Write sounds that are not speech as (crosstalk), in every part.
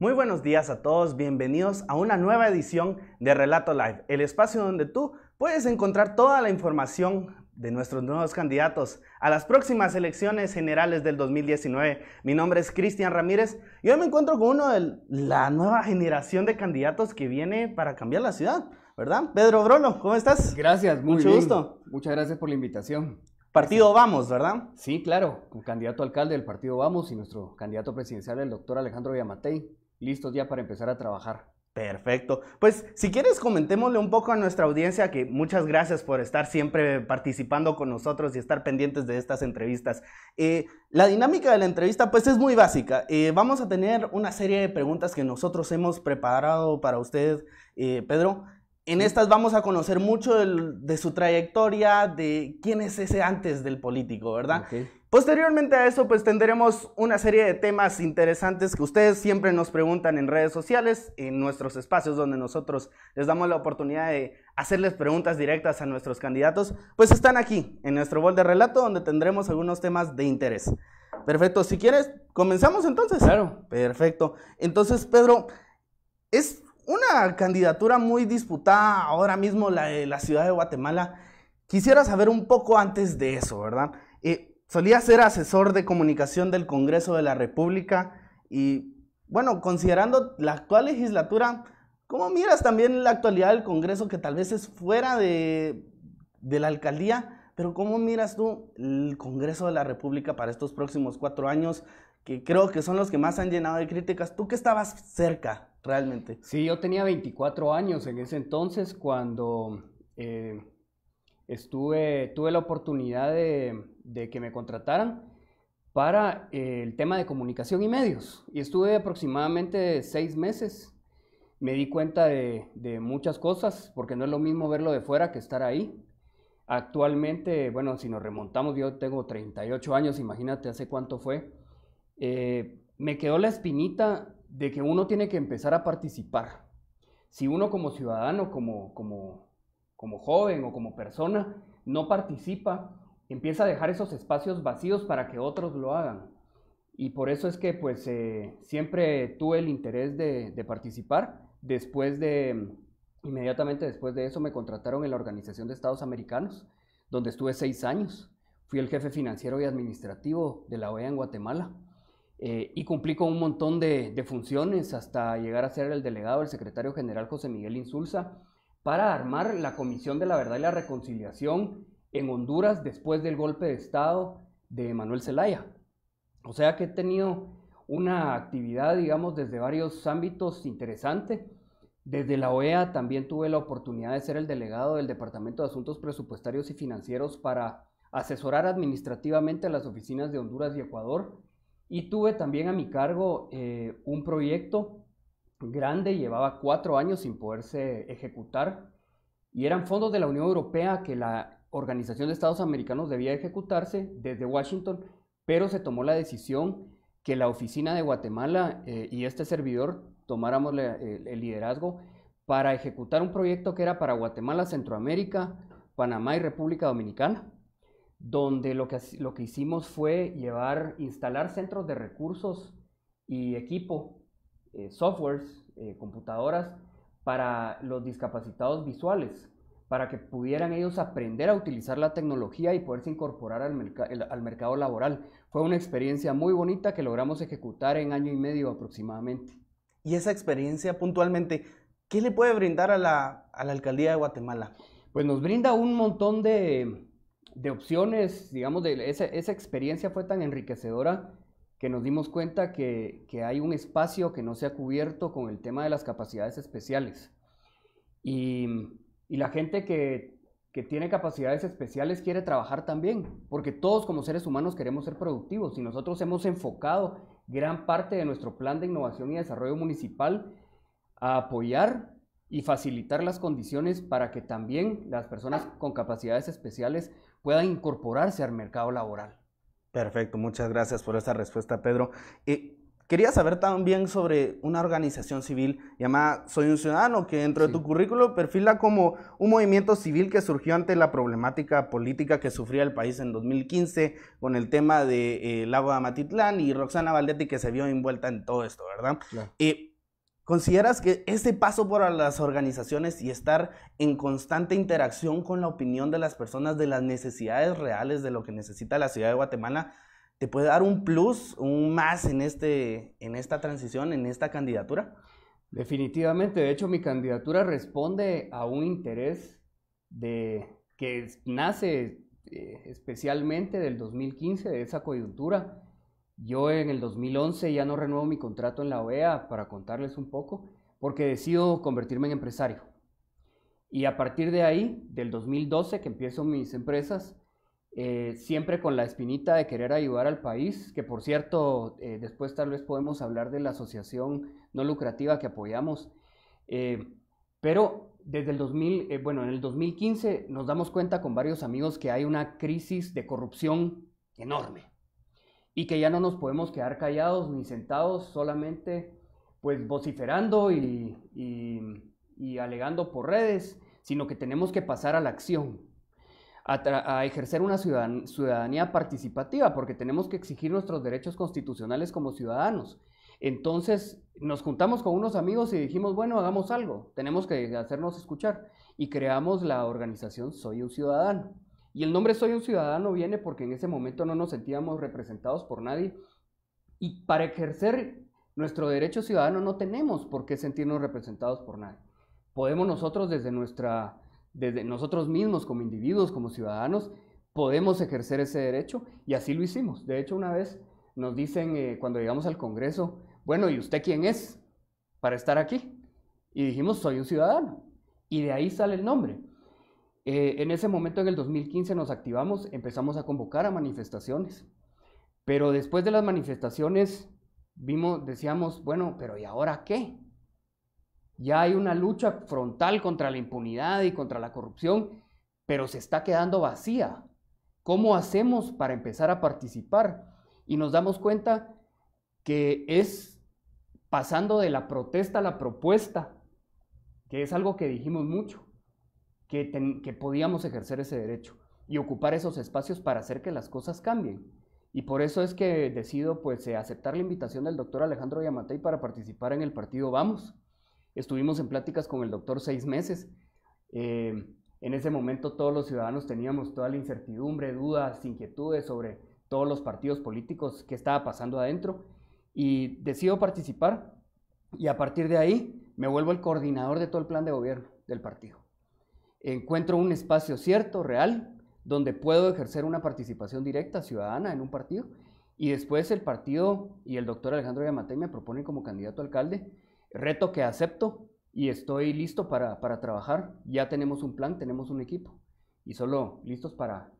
Muy buenos días a todos, bienvenidos a una nueva edición de Relato Live, el espacio donde tú puedes encontrar toda la información de nuestros nuevos candidatos a las próximas elecciones generales del 2019. Mi nombre es Cristian Ramírez y hoy me encuentro con uno de la nueva generación de candidatos que viene para cambiar la ciudad, ¿verdad? Pedro Brolo, ¿cómo estás? Gracias, mucho gusto. Muchas gracias por la invitación. Partido Vamos, ¿verdad? Sí, claro, con candidato alcalde del Partido Vamos y nuestro candidato presidencial, el doctor Alejandro Yamatei listos ya para empezar a trabajar. Perfecto. Pues si quieres comentémosle un poco a nuestra audiencia que muchas gracias por estar siempre participando con nosotros y estar pendientes de estas entrevistas. Eh, la dinámica de la entrevista pues es muy básica. Eh, vamos a tener una serie de preguntas que nosotros hemos preparado para usted, eh, Pedro. En estas vamos a conocer mucho de, su trayectoria, de quién es ese antes del político, ¿verdad? Posteriormente a eso, pues tendremos una serie de temas interesantes que ustedes siempre nos preguntan en redes sociales, en nuestros espacios donde nosotros les damos la oportunidad de hacerles preguntas directas a nuestros candidatos, pues están aquí, en nuestro bol de relato, donde tendremos algunos temas de interés. Perfecto, si quieres, comenzamos entonces. Claro. Perfecto. Entonces, Pedro, es una candidatura muy disputada ahora mismo la de la ciudad de Guatemala. Quisiera saber un poco antes de eso, ¿verdad? Eh, solía ser asesor de comunicación del Congreso de la República y, bueno, considerando la actual legislatura, ¿cómo miras también la actualidad del Congreso que tal vez es fuera de, de la alcaldía? Pero ¿cómo miras tú el Congreso de la República para estos próximos cuatro años, que creo que son los que más han llenado de críticas? ¿Tú que estabas cerca realmente? Sí, yo tenía 24 años en ese entonces cuando eh, estuve, tuve la oportunidad de, de que me contrataran para eh, el tema de comunicación y medios. Y estuve aproximadamente seis meses. Me di cuenta de, muchas cosas, porque no es lo mismo verlo de fuera que estar ahí. Actualmente, bueno, si nos remontamos, yo tengo 38 años, imagínate hace cuánto fue. Eh, me quedó la espinita de que uno tiene que empezar a participar. Si uno como ciudadano, como, como, como joven o como persona no participa, empieza a dejar esos espacios vacíos para que otros lo hagan. Y por eso es que pues eh, siempre tuve el interés de, participar. Después de, inmediatamente después de eso me contrataron en la Organización de Estados Americanos, donde estuve seis años. Fui el jefe financiero y administrativo de la OEA en Guatemala. Eh, y cumplí con un montón de, de, funciones hasta llegar a ser el delegado del secretario general José Miguel Insulza para armar la Comisión de la Verdad y la Reconciliación en Honduras después del golpe de Estado de Manuel Zelaya. O sea que he tenido una actividad, digamos, desde varios ámbitos interesante. Desde la OEA también tuve la oportunidad de ser el delegado del Departamento de Asuntos Presupuestarios y Financieros para asesorar administrativamente a las oficinas de Honduras y Ecuador. Y tuve también a mi cargo eh, un proyecto grande, llevaba cuatro años sin poderse ejecutar, y eran fondos de la Unión Europea que la Organización de Estados Americanos debía ejecutarse desde Washington, pero se tomó la decisión que la oficina de Guatemala eh, y este servidor tomáramos el, liderazgo para ejecutar un proyecto que era para Guatemala, Centroamérica, Panamá y República Dominicana, donde lo que, lo que hicimos fue llevar, instalar centros de recursos y equipo, eh, softwares, eh, computadoras, para los discapacitados visuales, para que pudieran ellos aprender a utilizar la tecnología y poderse incorporar al, al, mercado laboral. Fue una experiencia muy bonita que logramos ejecutar en año y medio aproximadamente. Y esa experiencia puntualmente, ¿qué le puede brindar a la, alcaldía de Guatemala? Pues nos brinda un montón de, opciones, digamos, de esa, experiencia fue tan enriquecedora que nos dimos cuenta que, que hay un espacio que no se ha cubierto con el tema de las capacidades especiales. Y y la gente que, tiene capacidades especiales quiere trabajar también, porque todos como seres humanos queremos ser productivos y nosotros hemos enfocado gran parte de nuestro plan de innovación y desarrollo municipal a apoyar y facilitar las condiciones para que también las personas con capacidades especiales puedan incorporarse al mercado laboral. Perfecto, muchas gracias por esa respuesta, Pedro. Eh, Quería saber también sobre una organización civil llamada Soy un Ciudadano, que dentro de tu currículo perfila como un movimiento civil que surgió ante la problemática política que sufría el país en 2015 con el tema de eh, Lago de Matitlán y Roxana Valdetti que se vio envuelta en todo esto, ¿verdad? Y eh, ¿Consideras que ese paso por las organizaciones y estar en constante interacción con la opinión de las personas de las necesidades reales de lo que necesita la ciudad de Guatemala te puede dar un plus, un más en, este, en esta transición, en esta candidatura? Definitivamente, de hecho mi candidatura responde a un interés de, que nace eh, especialmente del 2015, de esa coyuntura. Yo en el 2011 ya no renuevo mi contrato en la OEA, para contarles un poco, porque decido convertirme en empresario. Y a partir de ahí, del 2012 que empiezo mis empresas, eh, siempre con la espinita de querer ayudar al país, que por cierto, eh, después tal vez podemos hablar de la asociación no lucrativa que apoyamos, eh, pero desde el 2000, bueno, en el 2015 nos damos cuenta con varios amigos que hay una crisis de corrupción enorme y que ya no nos podemos quedar callados ni sentados solamente pues vociferando y alegando por redes, sino que tenemos que pasar a la acción a, ejercer una ciudadanía participativa, porque tenemos que exigir nuestros derechos constitucionales como ciudadanos. Entonces nos juntamos con unos amigos y dijimos, bueno, hagamos algo, tenemos que hacernos escuchar. Y creamos la organización Soy un Ciudadano. Y el nombre Soy un Ciudadano viene porque en ese momento no nos sentíamos representados por nadie. Y para ejercer nuestro derecho ciudadano no tenemos por qué sentirnos representados por nadie. Podemos nosotros desde nuestra desde nosotros mismos como individuos, como ciudadanos, podemos ejercer ese derecho y así lo hicimos. De hecho, una vez nos dicen eh, cuando llegamos al Congreso, bueno, ¿y usted quién es para estar aquí? Y dijimos, soy un ciudadano. Y de ahí sale el nombre. Eh, en ese momento, en el 2015, nos activamos, empezamos a convocar a manifestaciones. Pero después de las manifestaciones, vimos, decíamos, bueno, pero ¿y ahora qué? Ya hay una lucha frontal contra la impunidad y contra la corrupción, pero se está quedando vacía. ¿Cómo hacemos para empezar a participar? Y nos damos cuenta que es pasando de la protesta a la propuesta, que es algo que dijimos mucho, que, podíamos ejercer ese derecho y ocupar esos espacios para hacer que las cosas cambien. Y por eso es que decido pues, eh, aceptar la invitación del doctor Alejandro Yamatei para participar en el partido Vamos Estuvimos en pláticas con el doctor seis meses. Eh, en ese momento todos los ciudadanos teníamos toda la incertidumbre, dudas, inquietudes sobre todos los partidos políticos, que estaba pasando adentro. Y decido participar y a partir de ahí me vuelvo el coordinador de todo el plan de gobierno del partido. Encuentro un espacio cierto, real, donde puedo ejercer una participación directa ciudadana en un partido. Y después el partido y el doctor Alejandro Yamatei me proponen como candidato alcalde reto que acepto y estoy listo para, trabajar. Ya tenemos un plan, tenemos un equipo y solo listos para,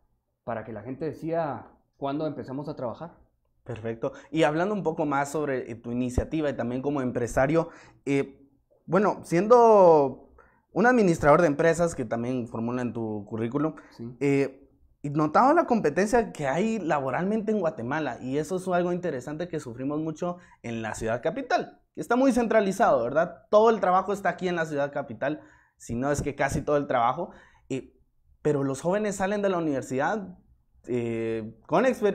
para que la gente decida cuándo empezamos a trabajar. Perfecto. Y hablando un poco más sobre eh, tu iniciativa y también como empresario, eh, bueno, siendo un administrador de empresas que también formula en tu currículum, eh, y la competencia que hay laboralmente en Guatemala y eso es algo interesante que sufrimos mucho en la ciudad capital que está muy centralizado, ¿verdad? Todo el trabajo está aquí en la ciudad capital, si no es que casi todo el trabajo, eh, pero los jóvenes salen de la universidad eh,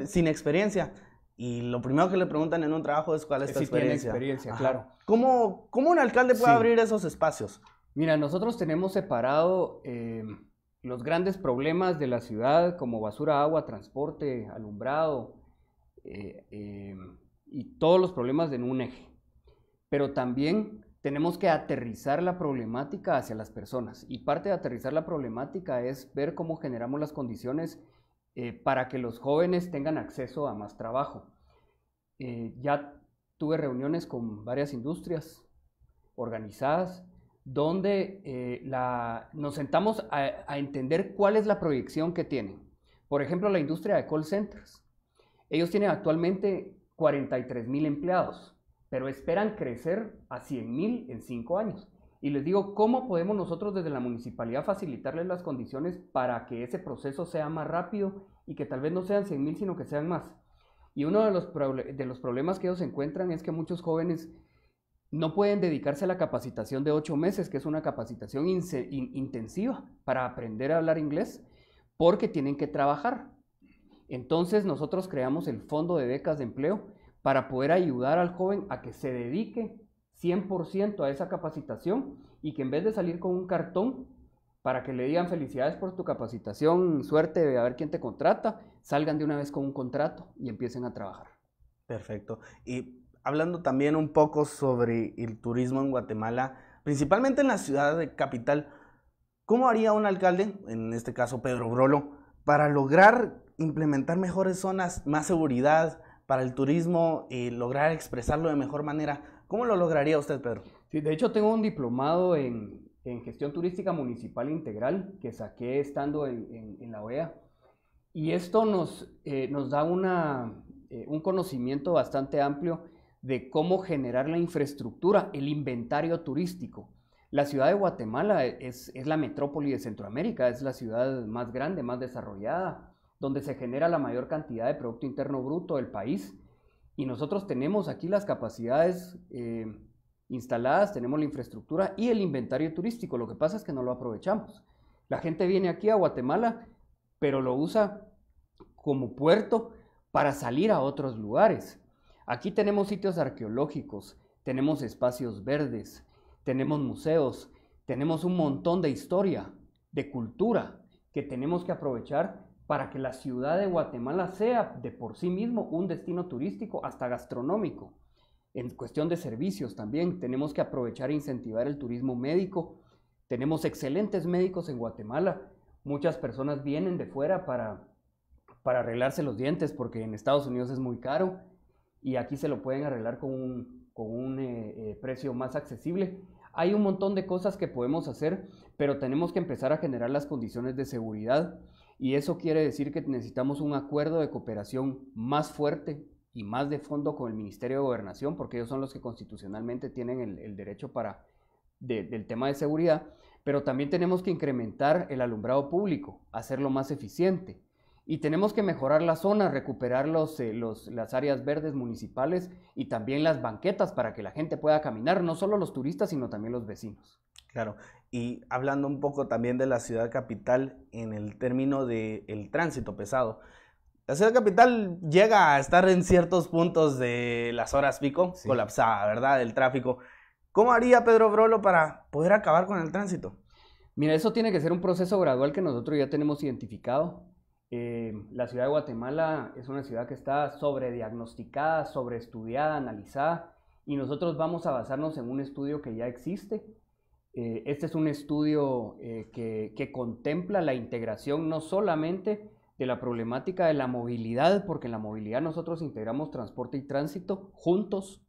sin experiencia. Y lo primero que le preguntan en un trabajo es cuál es tu experiencia. experiencia claro. ¿Cómo, ¿Cómo, un alcalde puede abrir esos espacios? Mira, nosotros tenemos separado eh, los grandes problemas de la ciudad como basura, agua, transporte, alumbrado y todos los problemas en un eje pero también tenemos que aterrizar la problemática hacia las personas. Y parte de aterrizar la problemática es ver cómo generamos las condiciones eh, para que los jóvenes tengan acceso a más trabajo. Eh, ya tuve reuniones con varias industrias organizadas donde eh, nos sentamos a, a entender cuál es la proyección que tienen. Por ejemplo, la industria de call centers. Ellos tienen actualmente 43 mil empleados pero esperan crecer a 100 mil en cinco años. Y les digo, ¿cómo podemos nosotros desde la municipalidad facilitarles las condiciones para que ese proceso sea más rápido y que tal vez no sean 100 mil, sino que sean más? Y uno de los, de los problemas que ellos encuentran es que muchos jóvenes no pueden dedicarse a la capacitación de ocho meses, que es una capacitación intensiva para aprender a hablar inglés, porque tienen que trabajar. Entonces nosotros creamos el Fondo de Becas de Empleo, para poder ayudar al joven a que se dedique 100% a esa capacitación y que en vez de salir con un cartón para que le digan felicidades por tu capacitación, suerte de a ver quién te contrata, salgan de una vez con un contrato y empiecen a trabajar. Perfecto. Y hablando también un poco sobre el turismo en Guatemala, principalmente en la ciudad de capital, ¿cómo haría un alcalde, en este caso Pedro Brolo, para lograr implementar mejores zonas, más seguridad, para el turismo y lograr expresarlo de mejor manera. ¿Cómo lo lograría usted, Pedro? Sí, de hecho tengo un diplomado en, gestión turística municipal integral que saqué estando en, la OEA. Y esto nos, eh, nos da eh, un conocimiento bastante amplio de cómo generar la infraestructura, el inventario turístico. La ciudad de Guatemala es la metrópoli de Centroamérica, es la ciudad más grande, más desarrollada, donde se genera la mayor cantidad de Producto Interno Bruto del país. Y nosotros tenemos aquí las capacidades eh, instaladas, tenemos la infraestructura y el inventario turístico. Lo que pasa es que no lo aprovechamos. La gente viene aquí a Guatemala, pero lo usa como puerto para salir a otros lugares. Aquí tenemos sitios arqueológicos, tenemos espacios verdes, tenemos museos, tenemos un montón de historia, de cultura, que tenemos que aprovechar para que la ciudad de Guatemala sea de por sí mismo un destino turístico hasta gastronómico. En cuestión de servicios también tenemos que aprovechar e incentivar el turismo médico. Tenemos excelentes médicos en Guatemala. Muchas personas vienen de fuera para, para arreglarse los dientes porque en Estados Unidos es muy caro y aquí se lo pueden arreglar con un, eh, eh, precio más accesible. Hay un montón de cosas que podemos hacer, pero tenemos que empezar a generar las condiciones de seguridad y eso quiere decir que necesitamos un acuerdo de cooperación más fuerte y más de fondo con el Ministerio de Gobernación, porque ellos son los que constitucionalmente tienen el, derecho para del tema de seguridad, pero también tenemos que incrementar el alumbrado público, hacerlo más eficiente. Y tenemos que mejorar la zona, recuperar eh, las áreas verdes municipales y también las banquetas para que la gente pueda caminar, no solo los turistas, sino también los vecinos. Claro. Y hablando un poco también de la ciudad capital en el término del tránsito pesado. La ciudad capital llega a estar en ciertos puntos de las horas pico colapsada, ¿verdad? El tráfico. ¿Cómo haría Pedro Brolo para poder acabar con el tránsito? Mira, eso tiene que ser un proceso gradual que nosotros ya tenemos identificado. Eh, la ciudad de Guatemala es una ciudad que está sobrediagnosticada, sobreestudiada, analizada, y nosotros vamos a basarnos en un estudio que ya existe, eh, este es un estudio eh, que, contempla la integración no solamente de la problemática de la movilidad, porque en la movilidad nosotros integramos transporte y tránsito juntos.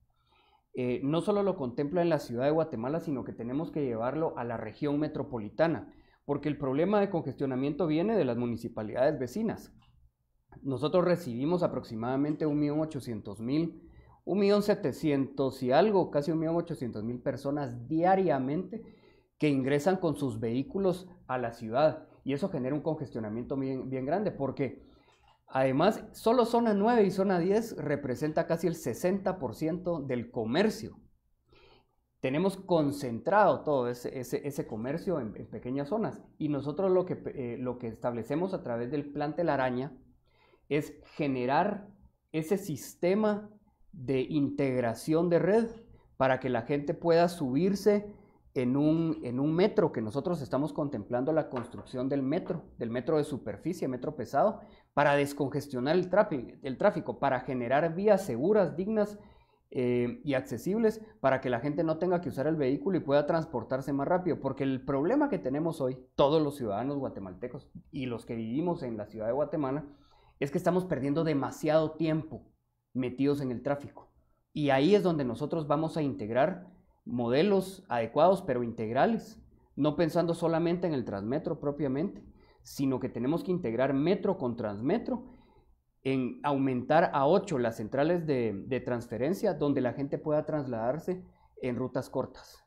Eh, no solo lo contempla en la ciudad de Guatemala, sino que tenemos que llevarlo a la región metropolitana, porque el problema de congestionamiento viene de las municipalidades vecinas. Nosotros recibimos aproximadamente 1.800.000 1.700.000 y algo, casi 1.800.000 personas diariamente que ingresan con sus vehículos a la ciudad. Y eso genera un congestionamiento bien, grande porque además solo zona 9 y zona 10 representa casi el 60% del comercio. Tenemos concentrado todo ese, comercio en, pequeñas zonas y nosotros lo que, eh, lo que establecemos a través del plan telaraña es generar ese sistema de integración de red para que la gente pueda subirse en un, en un metro, que nosotros estamos contemplando la construcción del metro, del metro de superficie, metro pesado, para descongestionar el, tráfico, para generar vías seguras, dignas eh, y accesibles, para que la gente no tenga que usar el vehículo y pueda transportarse más rápido. Porque el problema que tenemos hoy, todos los ciudadanos guatemaltecos y los que vivimos en la ciudad de Guatemala, es que estamos perdiendo demasiado tiempo metidos en el tráfico. Y ahí es donde nosotros vamos a integrar modelos adecuados pero integrales, no pensando solamente en el transmetro propiamente, sino que tenemos que integrar metro con transmetro en aumentar a 8 las centrales de, de, transferencia donde la gente pueda trasladarse en rutas cortas.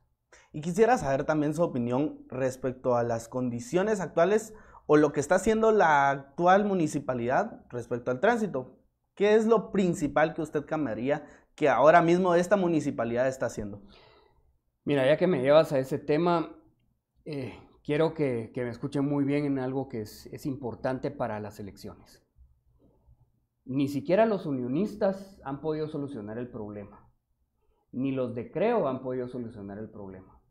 Y quisiera saber también su opinión respecto a las condiciones actuales o lo que está haciendo la actual municipalidad respecto al tránsito. ¿Qué es lo principal que usted cambiaría que ahora mismo esta municipalidad está haciendo? Mira, ya que me llevas a ese tema, eh, quiero que, me escuchen muy bien en algo que es importante para las elecciones. Ni siquiera los unionistas han podido solucionar el problema. Ni los de Creo han podido solucionar el problema.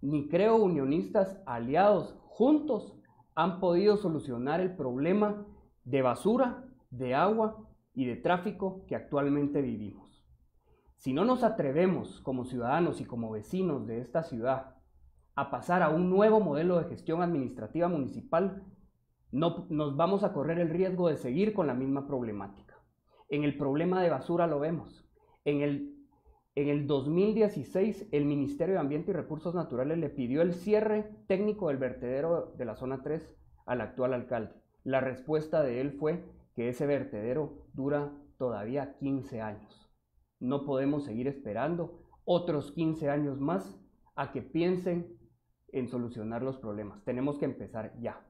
Ni Creo unionistas aliados juntos han podido solucionar el problema de basura, de agua y de tráfico que actualmente vivimos. Si no nos atrevemos como ciudadanos y como vecinos de esta ciudad a pasar a un nuevo modelo de gestión administrativa municipal, nos vamos a correr el riesgo de seguir con la misma problemática. En el problema de basura lo vemos. En el, en el 2016 el Ministerio de Ambiente y Recursos Naturales le pidió el cierre técnico del vertedero de la zona 3 al actual alcalde. La respuesta de él fue que ese vertedero dura todavía 15 años. No podemos seguir esperando otros 15 años más a que piensen en solucionar los problemas. Tenemos que empezar ya.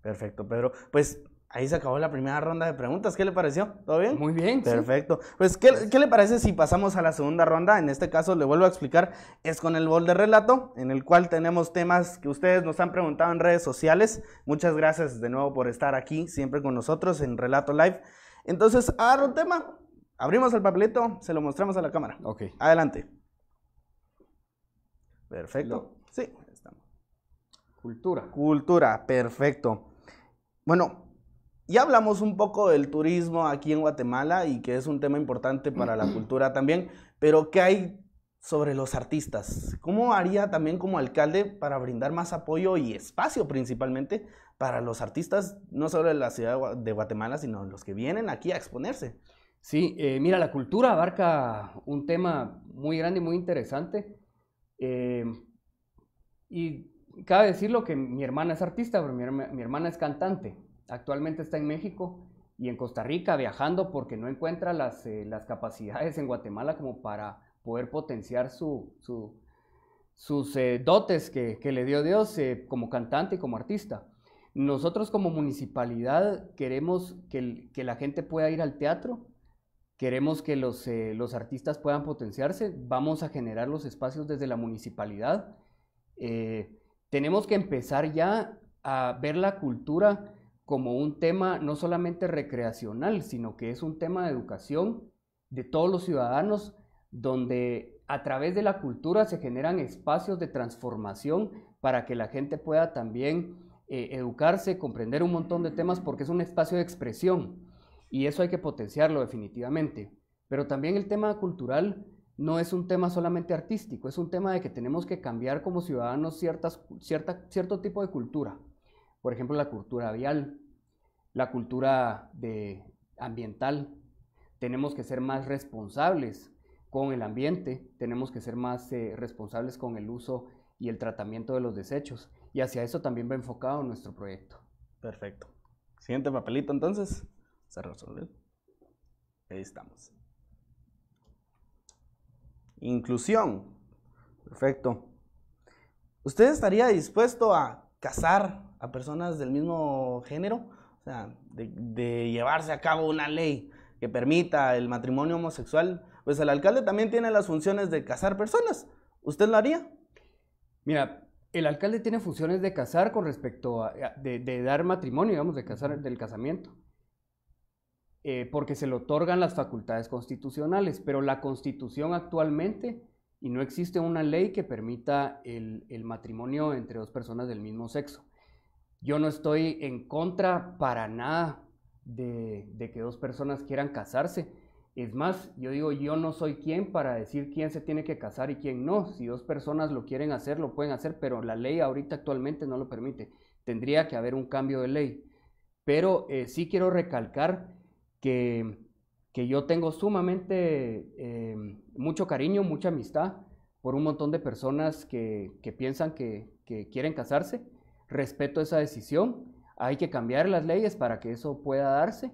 Perfecto, Pedro. Pues ahí se acabó la primera ronda de preguntas. ¿Qué le pareció? ¿Todo bien? Muy bien. Perfecto. Pues, ¿qué, le parece si pasamos a la segunda ronda? En este caso, le vuelvo a explicar, es con el bol de relato, en el cual tenemos temas que ustedes nos han preguntado en redes sociales. Muchas gracias de nuevo por estar aquí, siempre con nosotros en Relato Live. Entonces, a un tema, Abrimos el papelito, se lo mostramos a la cámara. Ok. Adelante. Perfecto. Sí, Cultura. Cultura, perfecto. Bueno, ya hablamos un poco del turismo aquí en Guatemala y que es un tema importante para la (clears throat) cultura también, pero ¿qué hay sobre los artistas? ¿Cómo haría también como alcalde para brindar más apoyo y espacio principalmente para los artistas, no solo de la ciudad de Guatemala, sino los que vienen aquí a exponerse? Sí, eh, mira, la cultura abarca un tema muy grande y muy interesante. Eh, y cabe decirlo que mi hermana es artista, pero mi, hermana es cantante. Actualmente está en México y en Costa Rica viajando porque no encuentra las, eh, capacidades en Guatemala como para poder potenciar sus dotes que, le dio Dios como cantante y como artista. Nosotros como municipalidad queremos que la gente pueda ir al teatro, queremos que eh, los, artistas puedan potenciarse, vamos a generar los espacios desde la municipalidad. Eh, tenemos que empezar ya a ver la cultura como un tema no solamente recreacional, sino que es un tema de educación de todos los ciudadanos, donde a través de la cultura se generan espacios de transformación para que la gente pueda también eh, educarse, comprender un montón de temas, porque es un espacio de expresión y eso hay que potenciarlo definitivamente. Pero también el tema cultural no es un tema solamente artístico, es un tema de que tenemos que cambiar como ciudadanos ciertas, cierta, cierto tipo de cultura. Por ejemplo, la cultura vial, la cultura de ambiental. Tenemos que ser más responsables con el ambiente, tenemos que ser más eh, responsables con el uso y el tratamiento de los desechos. Y hacia eso también va enfocado nuestro proyecto. Perfecto. Siguiente papelito entonces se resolvió. Ahí estamos. Inclusión. Perfecto. ¿Usted estaría dispuesto a casar a personas del mismo género? O sea, de, llevarse a cabo una ley que permita el matrimonio homosexual. Pues el alcalde también tiene las funciones de casar personas. ¿Usted lo haría? Mira, el alcalde tiene funciones de casar con respecto a, de, dar matrimonio, digamos, de casar, del casamiento. Eh, porque se le otorgan las facultades constitucionales, pero la constitución actualmente, y no existe una ley que permita el, matrimonio entre dos personas del mismo sexo. Yo no estoy en contra para nada de, que dos personas quieran casarse. Es más, yo digo, yo no soy quien para decir quién se tiene que casar y quién no. Si dos personas lo quieren hacer, lo pueden hacer, pero la ley ahorita actualmente no lo permite. Tendría que haber un cambio de ley. Pero eh, sí quiero recalcar que, que yo tengo sumamente em, mucho cariño, mucha amistad por un montón de personas que, piensan que, quieren casarse. Respeto esa decisión. Hay que cambiar las leyes para que eso pueda darse.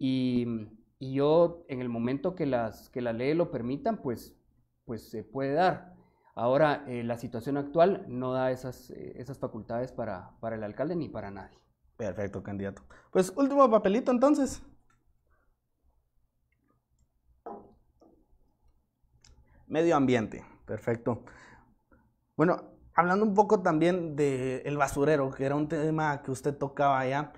Y, yo, en el momento que las, que la leyes lo permitan, pues, pues se puede dar. Ahora, eh, la situación actual no da esas, eh, esas facultades para, para el alcalde ni para nadie. Perfecto, candidato. Pues último papelito entonces. Medio ambiente, perfecto. Bueno, hablando un poco también del basurero, que era un tema que usted tocaba allá,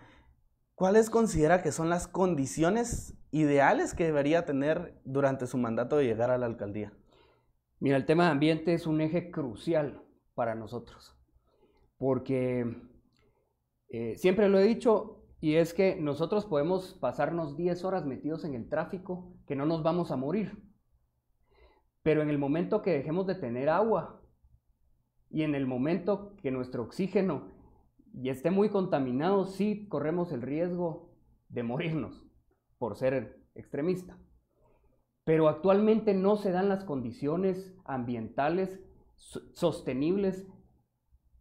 ¿cuáles considera que son las condiciones ideales que debería tener durante su mandato de llegar a la alcaldía? Mira, el tema de ambiente es un eje crucial para nosotros, porque eh, siempre lo he dicho, y es que nosotros podemos pasarnos 10 horas metidos en el tráfico, que no nos vamos a morir. Pero en el momento que dejemos de tener agua y en el momento que nuestro oxígeno y esté muy contaminado, sí corremos el riesgo de morirnos por ser extremista. Pero actualmente no se dan las condiciones ambientales sostenibles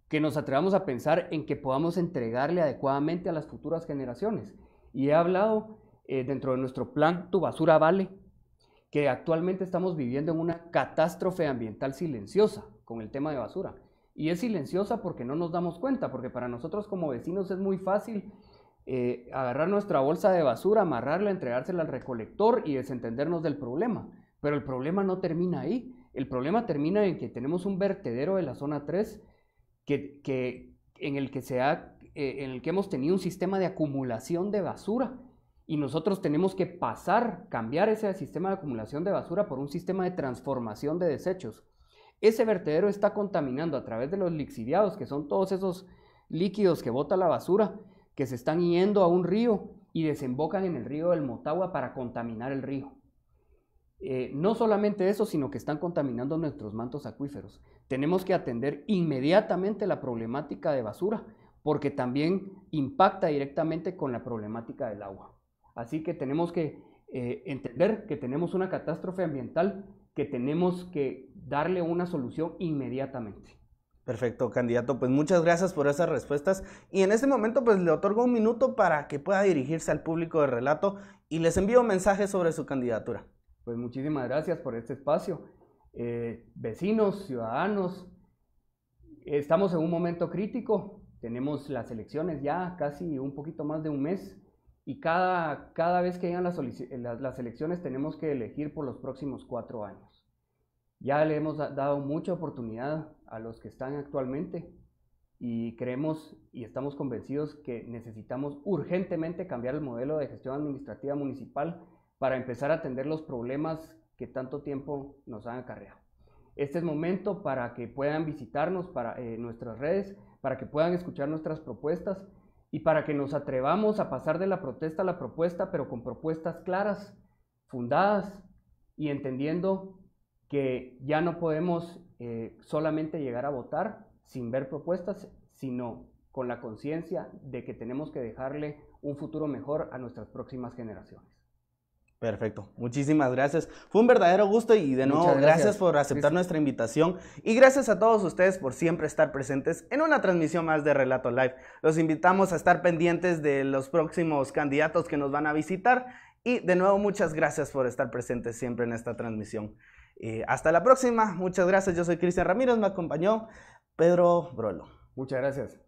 que nos atrevamos a pensar en que podamos entregarle adecuadamente a las futuras generaciones. Y he hablado eh, dentro de nuestro plan Tu Basura Vale que actualmente estamos viviendo en una catástrofe ambiental silenciosa con el tema de basura. Y es silenciosa porque no nos damos cuenta, porque para nosotros como vecinos es muy fácil eh, agarrar nuestra bolsa de basura, amarrarla, entregársela al recolector y desentendernos del problema. Pero el problema no termina ahí. El problema termina en que tenemos un vertedero de la zona 3 que, en, el que se ha, eh, en el que hemos tenido un sistema de acumulación de basura y nosotros tenemos que pasar, cambiar ese sistema de acumulación de basura por un sistema de transformación de desechos. Ese vertedero está contaminando a través de los lixiviados, que son todos esos líquidos que bota la basura, que se están yendo a un río y desembocan en el río del Motagua para contaminar el río. Eh, no solamente eso, sino que están contaminando nuestros mantos acuíferos. Tenemos que atender inmediatamente la problemática de basura, porque también impacta directamente con la problemática del agua. Así que tenemos que eh, entender que tenemos una catástrofe ambiental que tenemos que darle una solución inmediatamente. Perfecto, candidato. Pues muchas gracias por esas respuestas. Y en este momento, pues le otorgo un minuto para que pueda dirigirse al público de relato y les envío mensajes sobre su candidatura. Pues muchísimas gracias por este espacio. Eh, vecinos, ciudadanos, estamos en un momento crítico. Tenemos las elecciones ya casi un poquito más de un mes. Y cada, cada vez que llegan eh, las, elecciones tenemos que elegir por los próximos cuatro años. Ya le hemos dado mucha oportunidad a los que están actualmente y creemos y estamos convencidos que necesitamos urgentemente cambiar el modelo de gestión administrativa municipal para empezar a atender los problemas que tanto tiempo nos han acarreado. Este es momento para que puedan visitarnos para eh, nuestras redes, para que puedan escuchar nuestras propuestas y para que nos atrevamos a pasar de la protesta a la propuesta, pero con propuestas claras, fundadas y entendiendo que ya no podemos eh, solamente llegar a votar sin ver propuestas, sino con la conciencia de que tenemos que dejarle un futuro mejor a nuestras próximas generaciones. Perfecto, muchísimas gracias. Fue un verdadero gusto y de nuevo gracias. por aceptar nuestra invitación y gracias a todos ustedes por siempre estar presentes en una transmisión más de Relato Live. Los invitamos a estar pendientes de los próximos candidatos que nos van a visitar y de nuevo muchas gracias por estar presentes siempre en esta transmisión. Eh, hasta la próxima, muchas gracias. Yo soy Cristian Ramírez, me acompañó Pedro Brolo. Muchas gracias.